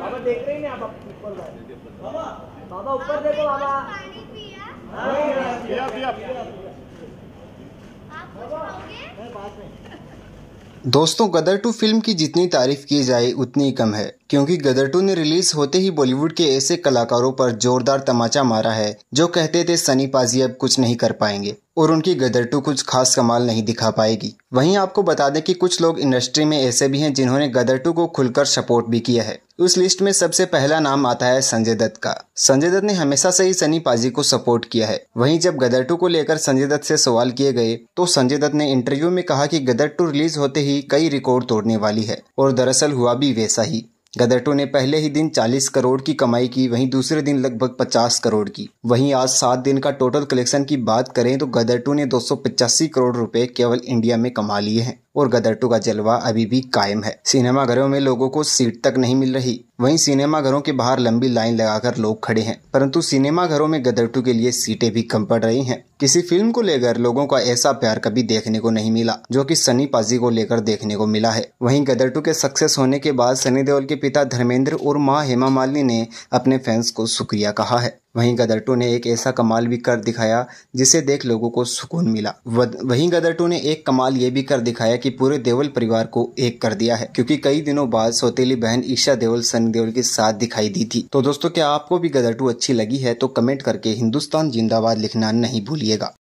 बाबा देख रहे हैं आप ऊपर बाबा बाबा ऊपर देखो बाबा हाँ, हाँ, हाँ, पिया पिया दोस्तों गदर टू फिल्म की जितनी तारीफ की जाए उतनी कम है क्योंकि गदर टू ने रिलीज होते ही बॉलीवुड के ऐसे कलाकारों पर जोरदार तमाचा मारा है जो कहते थे सनी पाजी अब कुछ नहीं कर पाएंगे और उनकी गदर टू कुछ खास कमाल नहीं दिखा पाएगी वहीं आपको बता दें कि कुछ लोग इंडस्ट्री में ऐसे भी हैं जिन्होंने गदर टू को खुलकर सपोर्ट भी किया है उस लिस्ट में सबसे पहला नाम आता है संजय दत्त का संजय दत्त ने हमेशा से ही सनी पाजी को सपोर्ट किया है वहीं जब गदर टू को लेकर संजय दत्त से सवाल किए गए तो संजय दत्त ने इंटरव्यू में कहा कि गदर टू रिलीज होते ही कई रिकॉर्ड तोड़ने वाली है और दरअसल हुआ भी वैसा ही गदेटो ने पहले ही दिन 40 करोड़ की कमाई की वहीं दूसरे दिन लगभग 50 करोड़ की वहीं आज सात दिन का टोटल कलेक्शन की बात करें तो गदेटो ने दो करोड़ रुपए केवल इंडिया में कमा लिए हैं और गदर टू का जलवा अभी भी कायम है सिनेमाघरों में लोगों को सीट तक नहीं मिल रही वहीं सिनेमाघरों के बाहर लंबी लाइन लगाकर लोग खड़े हैं परंतु सिनेमाघरों में गदर टू के लिए सीटें भी कम पड़ रही हैं किसी फिल्म को लेकर लोगों का ऐसा प्यार कभी देखने को नहीं मिला जो कि सनी पाजी को लेकर देखने को मिला है वहीं गदर टू के सक्सेस होने के बाद सनी देओल के पिता धर्मेंद्र और माँ हेमा मालिनी ने अपने फैंस को शुक्रिया कहा है वहीं गदर टू ने एक ऐसा कमाल भी कर दिखाया जिसे देख लोगों को सुकून मिला वहीं गदर टू ने एक कमाल ये भी कर दिखाया कि पूरे देवल परिवार को एक कर दिया है क्योंकि कई दिनों बाद सौतेली बहन ईशा देवल सनी देवल के साथ दिखाई दी थी तो दोस्तों क्या आपको भी गदर टू अच्छी लगी है तो कमेंट करके हिंदुस्तान जिंदाबाद लिखना नहीं भूलिएगा